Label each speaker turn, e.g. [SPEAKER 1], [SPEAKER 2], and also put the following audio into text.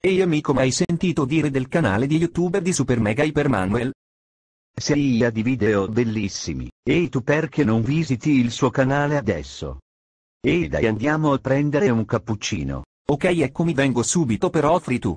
[SPEAKER 1] Ehi amico hai sentito dire del canale di youtuber di Super Mega Hyper Manuel? Sei a di video bellissimi, ehi tu perché non visiti il suo canale adesso? Ehi dai andiamo a prendere un cappuccino. Ok eccomi vengo subito però
[SPEAKER 2] offri tu.